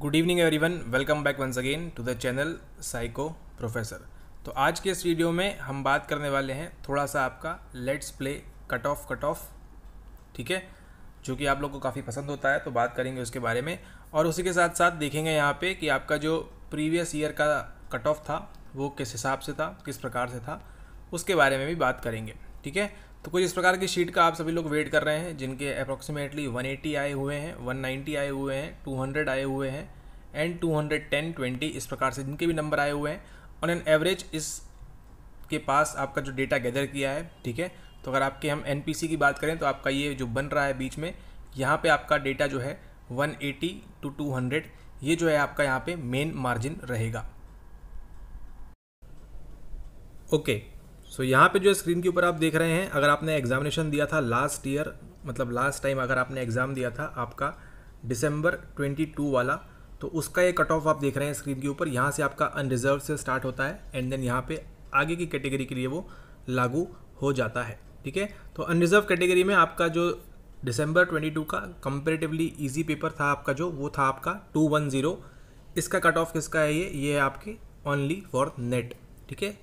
Good evening everyone welcome back once again to the channel psycho professor तो आज के इस वीडियो में हम बात करने वाले हैं थोड़ा सा आपका let's play cut off cut off ठीक है जो कि आप लोग को काफ़ी पसंद होता है तो बात करेंगे उसके बारे में और उसी के साथ साथ देखेंगे यहाँ पे कि आपका जो प्रीवियस ईयर का कट ऑफ था वो किस हिसाब से था किस प्रकार से था उसके बारे में भी बात करेंगे ठीक है तो कुछ इस प्रकार की शीट का आप सभी लोग वेट कर रहे हैं जिनके अप्रॉक्सीमेटली 180 आए हुए हैं 190 आए हुए हैं 200 आए हुए हैं एंड 210, 20 इस प्रकार से जिनके भी नंबर आए हुए हैं ऑन एन एवरेज इस के पास आपका जो डेटा गैदर किया है ठीक है तो अगर आपके हम एन की बात करें तो आपका ये जो बन रहा है बीच में यहाँ पर आपका डेटा जो है 180 टू 200 ये जो है आपका यहाँ पे मेन मार्जिन रहेगा ओके okay. सो so, यहाँ पे जो स्क्रीन के ऊपर आप देख रहे हैं अगर आपने एग्जामिनेशन दिया था लास्ट ईयर मतलब लास्ट टाइम अगर आपने एग्ज़ाम दिया था आपका दिसंबर 22 वाला तो उसका ये कट ऑफ आप देख रहे हैं स्क्रीन के ऊपर यहाँ से आपका अनरिजर्व से स्टार्ट होता है एंड देन यहाँ पे आगे की कैटेगरी के लिए वो लागू हो जाता है ठीक है तो अनरिजर्व कैटेगरी में आपका जो डिसम्बर ट्वेंटी का कंपेरेटिवली ईजी पेपर था आपका जो वो था आपका टू इसका कट ऑफ किसका है ये ये है आपके ओनली फॉर नेट ठीक है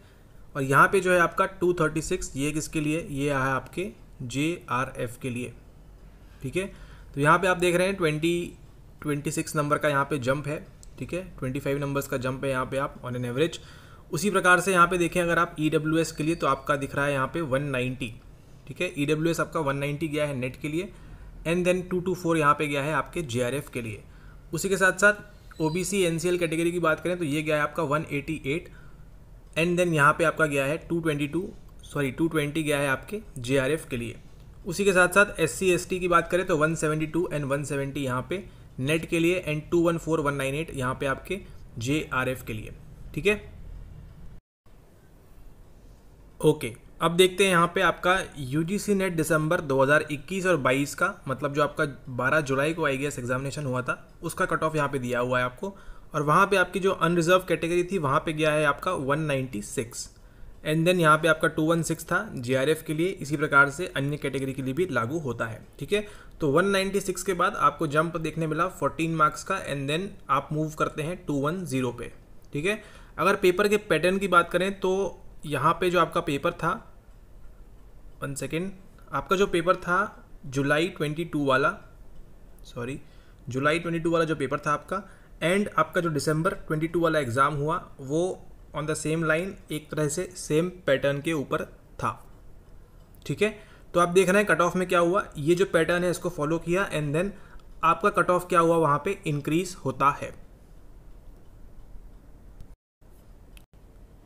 और यहाँ पे जो है आपका 236 ये किसके लिए ये आया है आपके जे आर एफ के लिए ठीक है तो यहाँ पे आप देख रहे हैं ट्वेंटी ट्वेंटी सिक्स नंबर का यहाँ पे जंप है ठीक है ट्वेंटी फाइव नंबर्स का जंप है यहाँ पे आप ऑन एन एवरेज उसी प्रकार से यहाँ पे देखें अगर आप ई डब्ल्यू एस के लिए तो आपका दिख रहा है यहाँ पे वन नाइन्टी ठीक है ई डब्ल्यू एस आपका वन नाइन्टी गया है नेट के लिए and then two two four यहाँ पर गया है आपके जे आर एफ के लिए उसी के साथ साथ O B C N C L category की बात करें तो ये गया है आपका one eighty eight and then यहाँ पे आपका गया है 222 सॉरी 220 गया है आपके जे के लिए उसी के साथ साथ एस सी की बात करें तो 172 एंड वन सेवेंटी यहाँ पर नेट के लिए and two one one four nine eight यहाँ पे आपके जे के लिए ठीक है ओके अब देखते हैं यहाँ पे आपका यू नेट दिसंबर 2021 और 22 का मतलब जो आपका 12 जुलाई को आई एग्जामिनेशन हुआ था उसका कट ऑफ यहाँ पे दिया हुआ है आपको और वहाँ पे आपकी जो अनरिजर्व कैटेगरी थी वहाँ पे गया है आपका 196 एंड देन यहाँ पे आपका 216 था जी के लिए इसी प्रकार से अन्य कैटेगरी के लिए भी लागू होता है ठीक है तो 196 के बाद आपको जंप देखने मिला 14 मार्क्स का एंड देन आप मूव करते हैं 210 पे ठीक है अगर पेपर के पैटर्न की बात करें तो यहाँ पे जो आपका पेपर था वन सेकेंड आपका जो पेपर था जुलाई ट्वेंटी वाला सॉरी जुलाई ट्वेंटी वाला जो पेपर था आपका एंड आपका जो दिसंबर 22 वाला एग्ज़ाम हुआ वो ऑन द सेम लाइन एक तरह से सेम पैटर्न के ऊपर था ठीक है तो आप देख रहे हैं कट ऑफ में क्या हुआ ये जो पैटर्न है इसको फॉलो किया एंड देन आपका कट ऑफ क्या हुआ वहाँ पे इंक्रीज होता है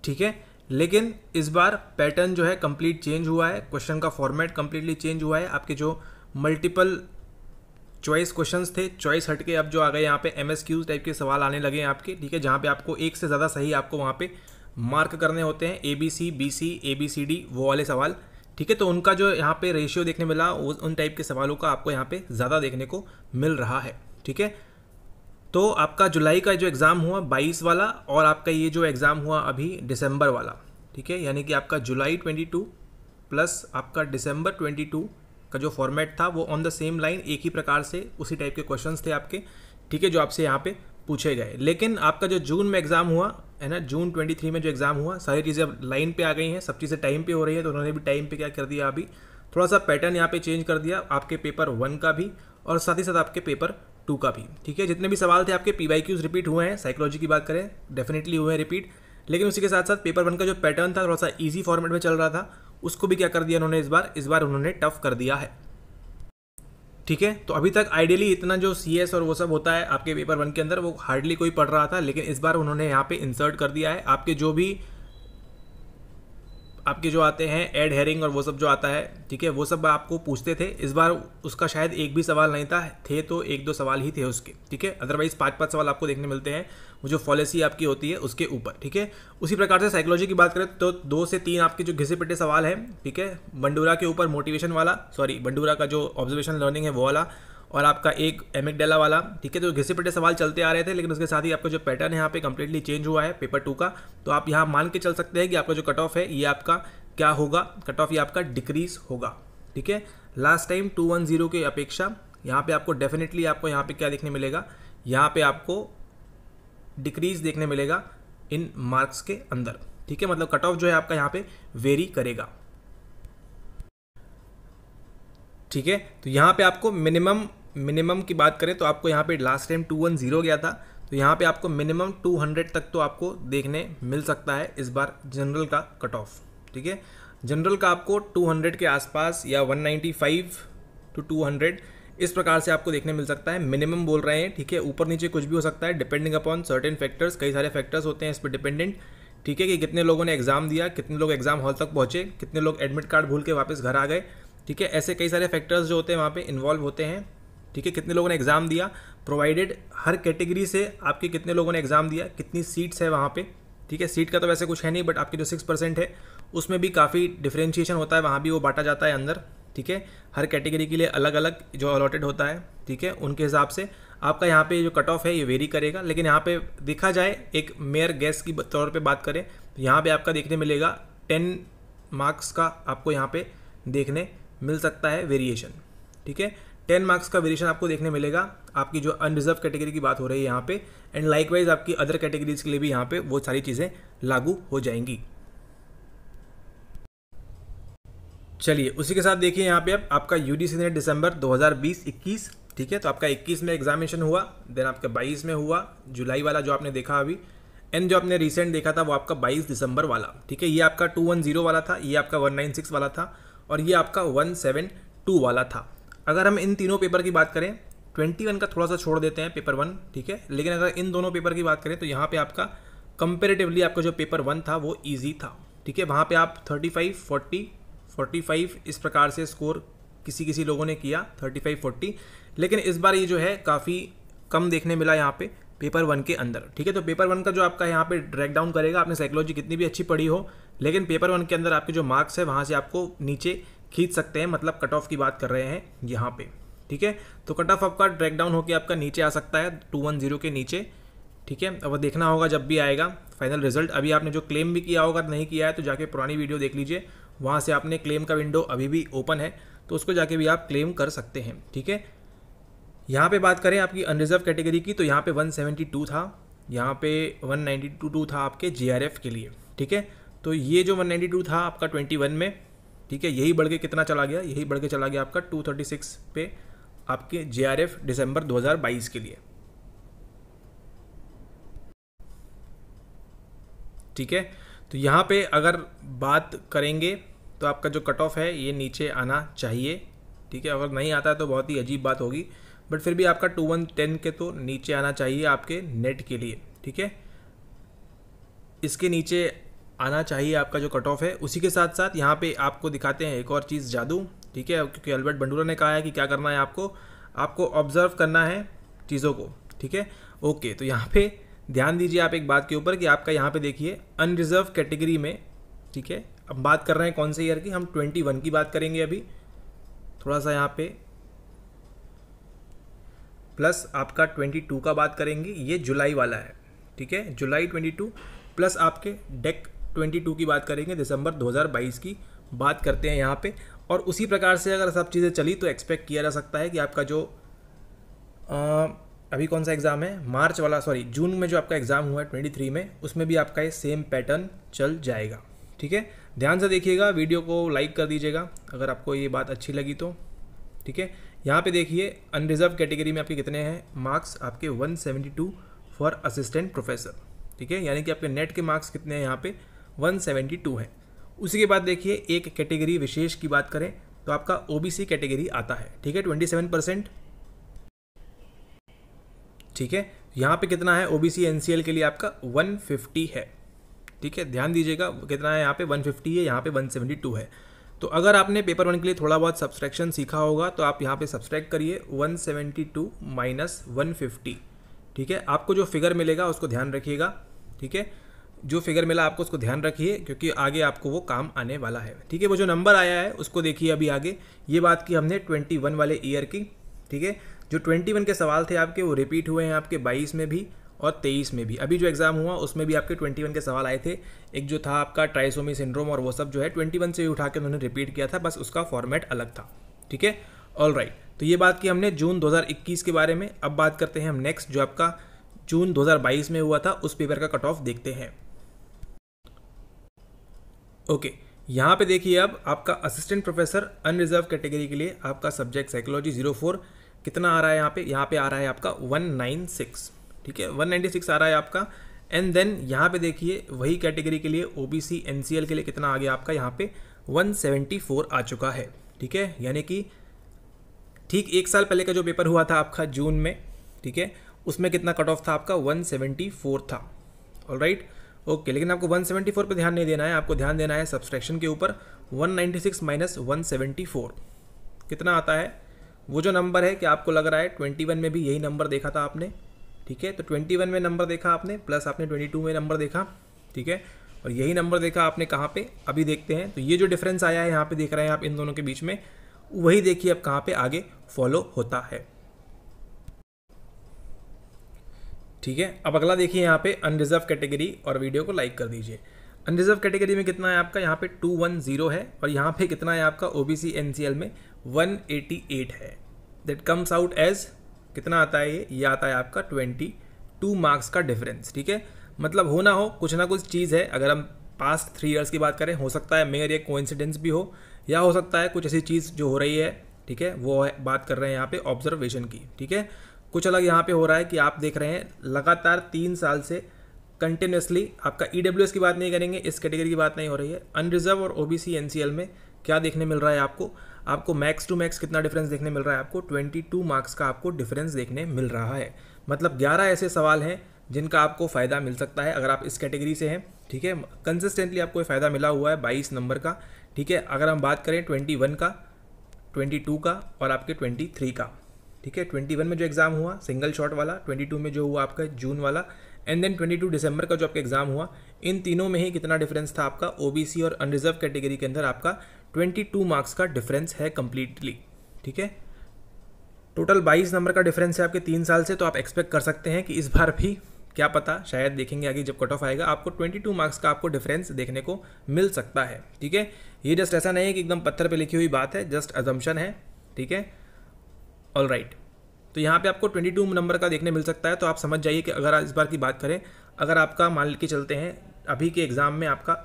ठीक है लेकिन इस बार पैटर्न जो है कंप्लीट चेंज हुआ है क्वेश्चन का फॉर्मेट कंप्लीटली चेंज हुआ है आपके जो मल्टीपल चॉइस क्वेश्चंस थे चॉइस हट के अब जो आ गए यहाँ पे एम एस क्यूज टाइप के सवाल आने लगे हैं आपके ठीक है जहाँ पे आपको एक से ज़्यादा सही आपको वहाँ पे मार्क करने होते हैं A B C B C A B C D वो वाले सवाल ठीक है तो उनका जो यहाँ पे रेशियो देखने मिला उन टाइप के सवालों का आपको यहाँ पे ज़्यादा देखने को मिल रहा है ठीक है तो आपका जुलाई का जो एग्ज़ाम हुआ बाईस वाला और आपका ये जो एग्ज़ाम हुआ अभी दिसंबर वाला ठीक है यानी कि आपका जुलाई ट्वेंटी टू प्लस आपका दिसंबर ट्वेंटी टू का जो फॉर्मेट था वो ऑन द सेम लाइन एक ही प्रकार से उसी टाइप के क्वेश्चन थे आपके ठीक है जो आपसे यहाँ पे पूछे गए लेकिन आपका जो जून में एग्ज़ाम हुआ है ना जून 23 में जो एग्ज़ाम हुआ सारी चीज़ें अब लाइन पे आ गई हैं सब चीज़ें टाइम पे हो रही है तो उन्होंने भी टाइम पे क्या कर दिया अभी थोड़ा सा पैटर्न यहाँ पे चेंज कर दिया आपके पेपर वन का भी और साथ ही साथ आपके पेपर टू का भी ठीक है जितने भी सवाल थे आपके पी वाई क्यूज रिपीट हुए हैं साइकोलॉजी की बात करें डेफिनेटली हुए हैं रिपीट लेकिन उसी के साथ साथ पेपर वन का जो पैटर्न था थोड़ा सा ईजी फॉर्मेट में चल रहा था उसको भी क्या कर दिया उन्होंने इस बार इस बार उन्होंने टफ कर दिया है ठीक है तो अभी तक आइडियली इतना जो सी और वो सब होता है आपके पेपर वन के अंदर वो हार्डली कोई पढ़ रहा था लेकिन इस बार उन्होंने यहाँ पे इंसर्ट कर दिया है आपके जो भी आपके जो आते हैं एड हेरिंग और वो सब जो आता है ठीक है वो सब आपको पूछते थे इस बार उसका शायद एक भी सवाल नहीं था थे तो एक दो सवाल ही थे उसके ठीक है अदरवाइज़ पाँच पाँच सवाल आपको देखने मिलते हैं वो जो पॉलिसी आपकी होती है उसके ऊपर ठीक है उसी प्रकार से साइकोलॉजी की बात करें तो दो से तीन आपके जो घिसे पिटे सवाल हैं ठीक है बंडूरा के ऊपर मोटिवेशन वाला सॉरी बंडूरा का जो ऑब्जर्वेशन लर्निंग है वो वाला और आपका एक एमेकडेला वाला ठीक है तो घिसे पिटे सवाल चलते आ रहे थे लेकिन उसके साथ ही आपका जो पैटर्न है यहाँ पे कंप्लीटली चेंज हुआ है पेपर टू का तो आप यहाँ मान के चल सकते हैं कि आपका जो कट ऑफ है ये आपका क्या होगा कट ऑफ ये आपका डिक्रीज होगा ठीक है last time two one zero की अपेक्षा यहाँ पे आपको डेफिनेटली आपको यहाँ पे क्या देखने मिलेगा यहाँ पे आपको डिक्रीज देखने मिलेगा इन मार्क्स के अंदर ठीक है मतलब कट ऑफ जो है आपका यहाँ पे वेरी करेगा ठीक है तो यहाँ पे आपको मिनिमम मिनिमम की बात करें तो आपको यहाँ पे last time two one zero गया था तो यहाँ पे आपको मिनिमम टू हंड्रेड तक तो आपको देखने मिल सकता है इस बार जनरल का कट ऑफ ठीक है जनरल का आपको टू हंड्रेड के आसपास या one ninety five to two hundred इस प्रकार से आपको देखने मिल सकता है मिनिमम बोल रहे हैं ठीक है ऊपर नीचे कुछ भी हो सकता है डिपेंडिंग अपॉन सर्टेन फैक्टर्स कई सारे फैक्टर्स होते हैं इस पर डिपेंडेंट ठीक है कि कितने लोगों ने एग्ज़ाम दिया कितने लोग एग्ज़ाम हॉल तक पहुँचे कितने लोग एडमिट कार्ड भूल के वापस घर आ गए ठीक है ऐसे कई सारे फैक्टर्स जो होते हैं वहाँ पे इन्वॉल्व होते हैं ठीक है कितने लोगों ने एग्ज़ाम दिया प्रोवाइडेड हर कैटेगरी से आपके कितने लोगों ने एग्ज़ाम दिया कितनी सीट्स है वहाँ पे ठीक है सीट का तो वैसे कुछ है नहीं बट आपकी जो सिक्स परसेंट है उसमें भी काफ़ी डिफ्रेंशिएशन होता है वहाँ भी वो बांटा जाता है अंदर ठीक है हर कैटेगरी के लिए अलग अलग जो अलॉटेड होता है ठीक है उनके हिसाब से आपका यहाँ पे जो कट ऑफ है ये वेरी करेगा लेकिन यहाँ पे देखा जाए एक मेयर गैस की तौर पे बात करें तो यहाँ पे आपका देखने मिलेगा टेन मार्क्स का आपको यहाँ पे देखने मिल सकता है वेरिएशन ठीक है टेन मार्क्स का वेरिएशन आपको देखने मिलेगा आपकी जो अनरिजर्व कैटेगरी की बात हो रही है यहाँ पे एंड लाइकवाइज आपकी अदर कैटेगरीज के लिए भी यहाँ पे वो सारी चीज़ें लागू हो जाएंगी चलिए उसी के साथ देखिए यहाँ पे आप आपका यू डी सी दिसंबर 2020-21 ठीक है तो आपका 21 में एग्जामिनेशन हुआ देन आपका 22 में हुआ जुलाई वाला जो आपने देखा अभी एंड जो आपने रिसेंट देखा था वो आपका 22 दिसंबर वाला ठीक है ये आपका 210 वाला था ये आपका 196 वाला था और ये आपका 172 वाला था अगर हम इन तीनों पेपर की बात करें ट्वेंटी वन का थोड़ा सा छोड़ देते हैं पेपर वन ठीक है लेकिन अगर इन दोनों पेपर की बात करें तो यहाँ पे आपका कंपेरेटिवली आपका जो पेपर वन था वो ईजी था ठीक है वहाँ पे आप thirty five forty forty five इस प्रकार से स्कोर किसी किसी लोगों ने किया थर्टी फाइव फोर्टी लेकिन इस बार ये जो है काफ़ी कम देखने मिला यहाँ पे पेपर वन के अंदर ठीक है तो पेपर वन का जो आपका यहाँ पे ड्रैक डाउन करेगा आपने साइकोलॉजी कितनी भी अच्छी पढ़ी हो लेकिन पेपर वन के अंदर आपके जो मार्क्स है वहाँ से आपको नीचे खींच सकते हैं मतलब कट ऑफ की बात कर रहे हैं यहाँ पे ठीक है तो कट ऑफ आपका ड्रैक डाउन होकर आपका नीचे आ सकता है टू वन जीरो के नीचे ठीक है अब देखना होगा जब भी आएगा फाइनल रिजल्ट अभी आपने जो क्लेम भी किया होगा नहीं किया है तो जाके पुरानी वीडियो देख लीजिए वहाँ से आपने क्लेम का विंडो अभी भी ओपन है तो उसको जाके भी आप क्लेम कर सकते हैं ठीक है यहाँ पर बात करें आपकी अनरिजर्व कैटेगरी की तो यहाँ पर वन था यहाँ पे वन था आपके जे के लिए ठीक है तो ये जो 192 था आपका 21 में ठीक है यही बढ़ के कितना चला गया यही बढ़ के चला गया आपका 236 पे आपके जे दिसंबर 2022 के लिए ठीक है तो यहाँ पे अगर बात करेंगे तो आपका जो कट ऑफ है ये नीचे आना चाहिए ठीक है अगर नहीं आता है तो बहुत ही अजीब बात होगी बट फिर भी आपका टू वन टेन के तो नीचे आना चाहिए आपके नेट के लिए ठीक है इसके नीचे आना चाहिए आपका जो कट ऑफ है उसी के साथ साथ यहाँ पे आपको दिखाते हैं एक और चीज़ जादू ठीक है क्योंकि अल्बर्ट बंडूरा ने कहा है कि क्या करना है आपको आपको ऑब्जर्व करना है चीज़ों को ठीक है ओके तो यहाँ पे ध्यान दीजिए आप एक बात के ऊपर कि आपका यहाँ पे देखिए अनरिजर्व कैटेगरी में ठीक है अब बात कर रहे हैं कौन से ईयर की हम ट्वेंटी वन की बात करेंगे अभी थोड़ा सा यहाँ पर प्लस आपका ट्वेंटी टू का बात करेंगे ये जुलाई वाला है ठीक है जुलाई ट्वेंटी टू प्लस आपके डेक 2022 की बात करेंगे दिसंबर 2022 की बात करते हैं यहाँ पे और उसी प्रकार से अगर सब चीज़ें चली तो एक्सपेक्ट किया जा सकता है कि आपका जो आ, अभी कौन सा एग्ज़ाम है मार्च वाला सॉरी जून में जो आपका एग्ज़ाम हुआ है ट्वेंटी थ्री में उसमें भी आपका ये सेम पैटर्न चल जाएगा ठीक है ध्यान से देखिएगा वीडियो को लाइक कर दीजिएगा अगर आपको ये बात अच्छी लगी तो ठीक है यहाँ पे देखिए अनरिजर्व कैटेगरी में आपके कितने हैं मार्क्स आपके 172 फॉर असिस्टेंट प्रोफेसर ठीक है यानी कि आपके नेट के मार्क्स कितने हैं यहाँ पे 172 है उसी के बाद देखिए एक कैटेगरी विशेष की बात करें तो आपका ओबीसी कैटेगरी आता है ठीक है 27 परसेंट ठीक है यहाँ पे कितना है ओबीसी एनसीएल के लिए आपका 150 है ठीक है ध्यान दीजिएगा कितना है यहाँ पे 150 है यहाँ पे 172 है तो अगर आपने पेपर वन के लिए थोड़ा बहुत सब्सट्रैक्शन सीखा होगा तो आप यहाँ पे सब्सट्रैक्ट करिए 172 सेवेंटी टू माइनस वन ठीक है आपको जो फिगर मिलेगा उसको ध्यान रखिएगा ठीक है जो फिगर मिला आपको उसको ध्यान रखिए क्योंकि आगे आपको वो काम आने वाला है ठीक है वो जो नंबर आया है उसको देखिए अभी आगे ये बात की हमने ट्वेंटी वन वाले ईयर की ठीक है जो ट्वेंटी वन के सवाल थे आपके वो रिपीट हुए हैं आपके बाईस में भी और तेईस में भी अभी जो एग्ज़ाम हुआ उसमें भी आपके ट्वेंटी वन के सवाल आए थे एक जो था आपका ट्राइसोमी सिंड्रोम और वो सब जो है ट्वेंटी वन से ही उठा के उन्होंने रिपीट किया था बस उसका फॉर्मेट अलग था ठीक है ऑल राइट तो ये बात की हमने जून इक्कीस के बारे में अब बात करते हैं हम नेक्स्ट जो आपका जून 2022 में हुआ था उस पेपर का कट ऑफ देखते हैं ओके यहाँ पे देखिए अब आपका असिस्टेंट प्रोफेसर अनरिजर्व कैटेगरी के लिए आपका सब्जेक्ट साइकोलॉजी जीरो फोर कितना आ रहा है यहाँ पे यहाँ पे आ रहा है आपका वन नाइन सिक्स ठीक है वन नाइन्टी सिक्स आ रहा है आपका एंड देन यहाँ पे देखिए वही कैटेगरी के लिए O B C N C L के लिए कितना आ गया आपका यहाँ पे वन सेवेंटी फोर आ चुका है ठीक है यानी कि ठीक एक साल पहले का जो पेपर हुआ था आपका जून में ठीक है उसमें कितना कट ऑफ था आपका 174 था ऑल राइट right? ओके लेकिन आपको 174 पे ध्यान नहीं देना है आपको ध्यान देना है सब्सट्रैक्शन के ऊपर 196 माइनस सिक्स कितना आता है वो जो नंबर है कि आपको लग रहा है 21 में भी यही नंबर देखा था आपने ठीक है तो 21 में नंबर देखा आपने प्लस आपने 22 में नंबर देखा ठीक है और यही नंबर देखा आपने कहाँ पे अभी देखते हैं तो ये जो डिफरेंस आया है यहाँ पे देख रहे हैं आप इन दोनों के बीच में वही देखिए अब कहाँ पे आगे फॉलो होता है ठीक है अब अगला देखिए यहाँ पे अनरिजर्व कैटेगरी और वीडियो को लाइक कर दीजिए अनरिजर्व कैटेगरी में कितना है आपका यहाँ पे टू वन जीरो है और यहाँ पे कितना है आपका O B C N C L में वन एटी एट है दैट कम्स आउट एज कितना आता है ये ये आता है आपका ट्वेंटी टू मार्क्स का डिफरेंस ठीक है मतलब हो ना हो कुछ ना कुछ चीज़ है अगर हम पास्ट थ्री ईयर्स की बात करें हो सकता है मेयर ये कोइंसिडेंस भी हो या हो सकता है कुछ ऐसी चीज़ जो हो रही है ठीक है वो है, बात कर रहे हैं यहाँ पे ऑब्जर्वेशन की ठीक है कुछ अलग यहाँ पे हो रहा है कि आप देख रहे हैं लगातार तीन साल से कंटिन्यूसली आपका ई e की बात नहीं करेंगे इस कैटेगरी की बात नहीं हो रही है अनरिजर्व और ओ बी में क्या देखने मिल रहा है आपको आपको मैक्स टू मैक्स कितना डिफरेंस देखने मिल रहा है आपको 22 मार्क्स का आपको डिफरेंस देखने मिल रहा है मतलब 11 ऐसे सवाल हैं जिनका आपको फ़ायदा मिल सकता है अगर आप इस कैटेगरी से हैं ठीक है कंसिस्टेंटली आपको फ़ायदा मिला हुआ है 22 नंबर का ठीक है अगर हम बात करें 21 का 22 का और आपके 23 का ठीक है ट्वेंटी वन में जो एग्ज़ाम हुआ सिंगल शॉट वाला ट्वेंटी टू में जो हुआ आपका जून वाला एंड देन ट्वेंटी टू दिसंबर का जो आपका एग्ज़ाम हुआ इन तीनों में ही कितना डिफरेंस था आपका ओबीसी और अनरिजर्व कैटेगरी के अंदर आपका ट्वेंटी टू मार्क्स का डिफरेंस है कम्प्लीटली ठीक है टोटल बाईस नंबर का डिफरेंस है आपके तीन साल से तो आप एक्सपेक्ट कर सकते हैं कि इस बार भी क्या पता शायद देखेंगे आगे जब कट ऑफ आएगा आपको 22 मार्क्स का आपको डिफरेंस देखने को मिल सकता है ठीक है ये जस्ट ऐसा नहीं है कि एकदम पत्थर पे लिखी हुई बात है जस्ट अजम्पन है ठीक है ऑल राइट तो यहाँ पे आपको 22 नंबर का देखने मिल सकता है तो आप समझ जाइए कि अगर इस बार की बात करें अगर आपका मान के चलते हैं अभी के एग्ज़ाम में आपका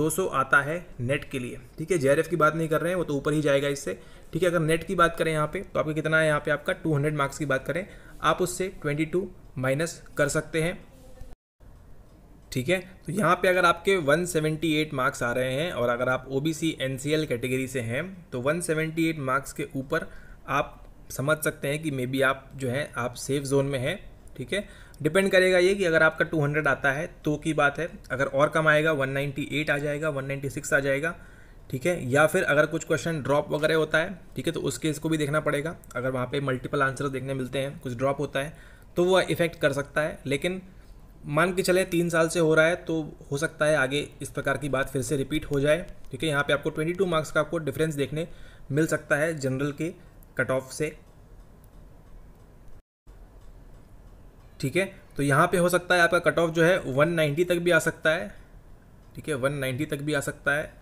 200 आता है नेट के लिए ठीक है जे की बात नहीं कर रहे हैं वो तो ऊपर ही जाएगा इससे ठीक है अगर नेट की बात करें यहाँ पे तो आपका कितना है यहाँ पे आपका 200 मार्क्स की बात करें आप उससे 22 माइनस कर सकते हैं ठीक है तो यहाँ पे अगर आपके 178 मार्क्स आ रहे हैं और अगर आप ओ बी सी कैटेगरी से हैं तो 178 मार्क्स के ऊपर आप समझ सकते हैं कि मे बी आप जो है आप सेफ जोन में हैं ठीक है डिपेंड करेगा ये कि अगर आपका 200 आता है तो की बात है अगर और कम आएगा 198 आ जाएगा 196 आ जाएगा ठीक है या फिर अगर कुछ क्वेश्चन ड्रॉप वगैरह होता है ठीक है तो उस केस को भी देखना पड़ेगा अगर वहाँ पे मल्टीपल आंसर देखने मिलते हैं कुछ ड्रॉप होता है तो वह इफेक्ट कर सकता है लेकिन मान के चले तीन साल से हो रहा है तो हो सकता है आगे इस प्रकार की बात फिर से रिपीट हो जाए ठीक है यहाँ पर आपको ट्वेंटी मार्क्स का आपको डिफरेंस देखने मिल सकता है जनरल के कट ऑफ से ठीक है तो यहाँ पे हो सकता है आपका कट ऑफ जो है 190 तक भी आ सकता है ठीक है 190 तक भी आ सकता है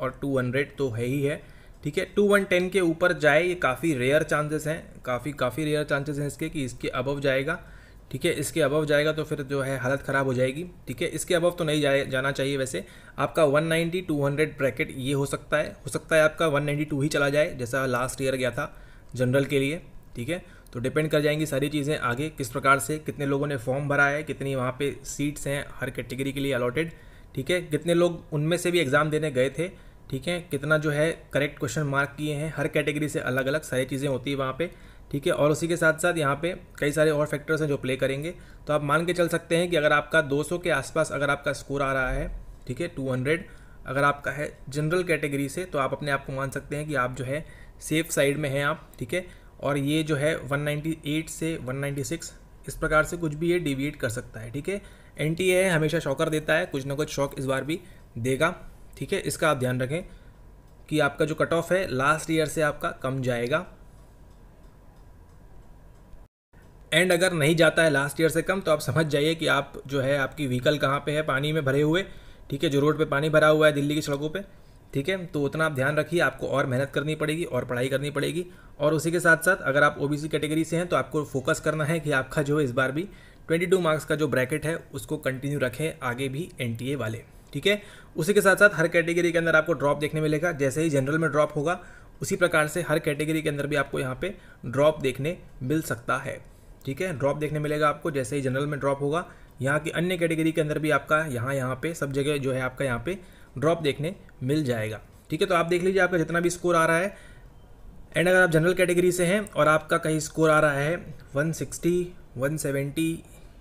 और 200 तो है ही है ठीक है टू वन टेन के ऊपर जाए ये काफ़ी रेयर चांसेस हैं काफ़ी काफ़ी रेयर चांसेस हैं इसके कि इसके अबव जाएगा ठीक है इसके अबव जाएगा तो फिर जो है हालत ख़राब हो जाएगी ठीक है इसके अबव तो नहीं जाए जाना चाहिए वैसे आपका 190 200 ब्रैकेट ये हो सकता है हो सकता है आपका 192 ही चला जाए जैसा लास्ट ईयर गया था जनरल के लिए ठीक है तो डिपेंड कर जाएंगी सारी चीज़ें आगे किस प्रकार से कितने लोगों ने फॉर्म भरा है कितनी वहाँ पे सीट्स हैं हर कैटेगरी के लिए अलॉटेड ठीक है कितने लोग उनमें से भी एग्ज़ाम देने गए थे ठीक है कितना जो है करेक्ट क्वेश्चन मार्क किए हैं हर कैटेगरी से अलग अलग सारी चीज़ें होती है वहाँ पर ठीक है और उसी के साथ साथ यहाँ पे कई सारे और फैक्टर्स हैं जो प्ले करेंगे तो आप मान के चल सकते हैं कि अगर आपका 200 के आसपास अगर आपका स्कोर आ रहा है ठीक है 200 अगर आपका है जनरल कैटेगरी से तो आप अपने आप को मान सकते हैं कि आप जो है सेफ साइड में हैं आप ठीक है और ये जो है 198 से 196 इस प्रकार से कुछ भी ये डिविएट कर सकता है ठीक है एन टी ए हमेशा शॉकर देता है कुछ ना कुछ शॉक इस बार भी देगा ठीक है इसका आप ध्यान रखें कि आपका जो कट ऑफ है लास्ट ईयर से आपका कम जाएगा एंड अगर नहीं जाता है लास्ट ईयर से कम तो आप समझ जाइए कि आप जो है आपकी व्हीकल कहाँ पे है पानी में भरे हुए ठीक है जो रोड पे पानी भरा हुआ है दिल्ली की सड़कों पे ठीक है तो उतना आप ध्यान रखिए आपको और मेहनत करनी पड़ेगी और पढ़ाई करनी पड़ेगी और उसी के साथ साथ अगर आप ओबीसी कैटेगरी से हैं तो आपको फोकस करना है कि आपका जो है इस बार भी 22 मार्क्स का जो ब्रैकेट है उसको कंटिन्यू रखें आगे भी एनटीए वाले ठीक है उसी के साथ साथ हर कैटेगरी के अंदर आपको ड्रॉप देखने मिलेगा जैसे ही जनरल में ड्रॉप होगा उसी प्रकार से हर कैटेगरी के अंदर भी आपको यहाँ पे ड्रॉप देखने मिल सकता है ठीक है ड्रॉप देखने मिलेगा आपको जैसे ही जनरल में ड्रॉप होगा यहाँ की अन्य कैटेगरी के अंदर भी आपका यहाँ यहाँ पे सब जगह जो है आपका यहाँ पे ड्रॉप देखने मिल जाएगा ठीक है तो आप देख लीजिए आपका जितना भी स्कोर आ रहा है एंड अगर आप जनरल कैटेगरी से हैं और आपका कहीं स्कोर आ रहा है 160, 170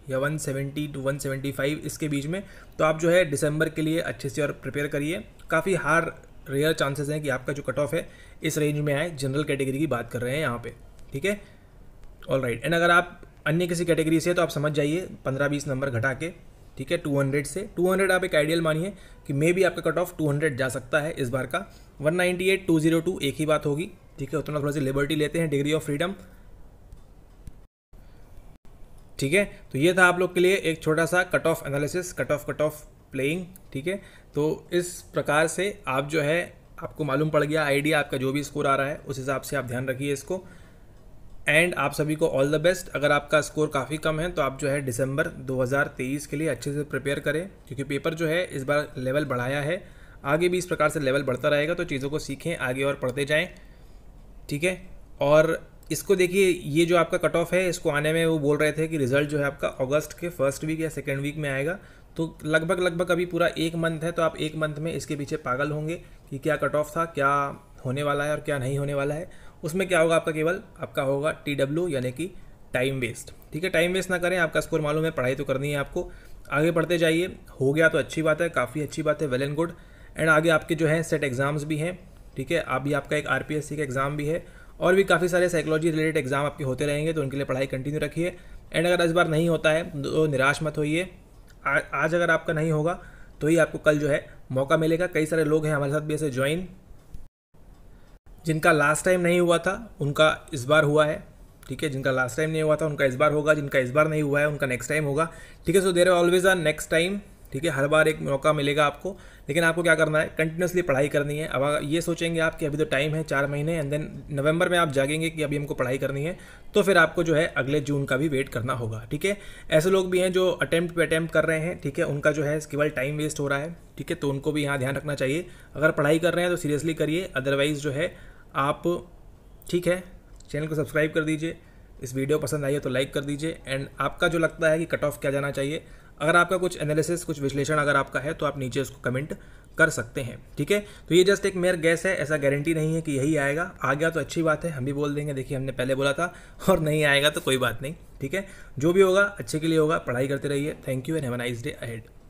या 170 टू 175 इसके बीच में तो आप जो है दिसंबर के लिए अच्छे से और प्रिपेयर करिए काफ़ी हार रेयर चांसेस हैं कि आपका जो कट ऑफ है इस रेंज में आए जनरल कैटेगरी की बात कर रहे हैं यहाँ पे ठीक है ऑल राइट एंड अगर आप अन्य किसी कैटेगरी से तो आप समझ जाइए पंद्रह बीस नंबर घटा के ठीक है 200 से 200 आप एक आइडियल मानिए कि मे भी आपका कट ऑफ 200 जा सकता है इस बार का 198 202 एक ही बात होगी ठीक है उतना थोड़ा सा लिबर्टी लेते हैं डिग्री ऑफ फ्रीडम ठीक है तो ये था आप लोग के लिए एक छोटा सा cut off analysis cut off cut off playing ठीक है तो इस प्रकार से आप जो है आपको मालूम पड़ गया आइडिया आपका जो भी स्कोर आ रहा है उस हिसाब से आप ध्यान रखिए इसको एंड आप सभी को ऑल द बेस्ट अगर आपका स्कोर काफ़ी कम है तो आप जो है दिसंबर 2023 के लिए अच्छे से प्रिपेयर करें क्योंकि पेपर जो है इस बार लेवल बढ़ाया है आगे भी इस प्रकार से लेवल बढ़ता रहेगा तो चीज़ों को सीखें आगे और पढ़ते जाएँ ठीक है और इसको देखिए ये जो आपका कट ऑफ है इसको आने में वो बोल रहे थे कि रिजल्ट जो है आपका अगस्त के फर्स्ट वीक या सेकेंड वीक में आएगा तो लगभग लगभग अभी पूरा एक मंथ है तो आप एक मंथ में इसके पीछे पागल होंगे कि क्या कट ऑफ था क्या होने वाला है और क्या नहीं होने वाला है उसमें क्या होगा आपका केवल आपका होगा टी डब्ल्यू यानी कि टाइम वेस्ट ठीक है टाइम वेस्ट ना करें आपका स्कोर मालूम है पढ़ाई तो करनी है आपको आगे बढ़ते जाइए हो गया तो अच्छी बात है काफ़ी अच्छी बात है वेल एंड गुड एंड आगे आपके जो है सेट एग्ज़ाम्स भी हैं ठीक है अभी आपका एक आर का एग्ज़ाम भी है और भी काफ़ी सारे साइकोलॉजी रिलेटेड एग्जाम आपके होते रहेंगे तो उनके लिए पढ़ाई कंटिन्यू रखिए एंड अगर इस बार नहीं होता है तो निराश मत होइए आज अगर आपका नहीं होगा तो ही आपको कल जो है मौका मिलेगा कई सारे लोग हैं हमारे साथ भी ऐसे ज्वाइन जिनका लास्ट टाइम नहीं हुआ था उनका इस बार हुआ है ठीक है जिनका लास्ट टाइम नहीं हुआ था उनका इस बार होगा जिनका इस बार नहीं हुआ है उनका नेक्स्ट टाइम होगा ठीक है so there always are next time ठीक है हर बार एक मौका मिलेगा आपको लेकिन आपको क्या करना है कंटिन्यूसली पढ़ाई करनी है अब ये सोचेंगे आप कि अभी तो टाइम है चार महीने एंड देन नवंबर में आप जागेंगे कि अभी हमको पढ़ाई करनी है तो फिर आपको जो है अगले जून का भी वेट करना होगा ठीक है ऐसे लोग भी हैं जो अटैम्प्ट अटैम्प्ट कर रहे हैं ठीक है उनका जो है केवल टाइम वेस्ट हो रहा है ठीक है तो उनको भी यहाँ ध्यान रखना चाहिए अगर पढ़ाई कर रहे हैं तो सीरियसली करिए अदरवाइज़ जो है आप ठीक है चैनल को सब्सक्राइब कर दीजिए इस वीडियो पसंद आई है तो लाइक कर दीजिए एंड आपका जो लगता है कि कट ऑफ क्या जाना चाहिए अगर आपका कुछ एनालिसिस कुछ विश्लेषण अगर आपका है तो आप नीचे उसको कमेंट कर सकते हैं ठीक है तो ये जस्ट एक मेयर गैस है ऐसा गारंटी नहीं है कि यही आएगा आ गया तो अच्छी बात है हम भी बोल देंगे देखिए हमने पहले बोला था और नहीं आएगा तो कोई बात नहीं ठीक है जो भी होगा अच्छे के लिए होगा पढ़ाई करते रहिए thank you and have a nice day ahead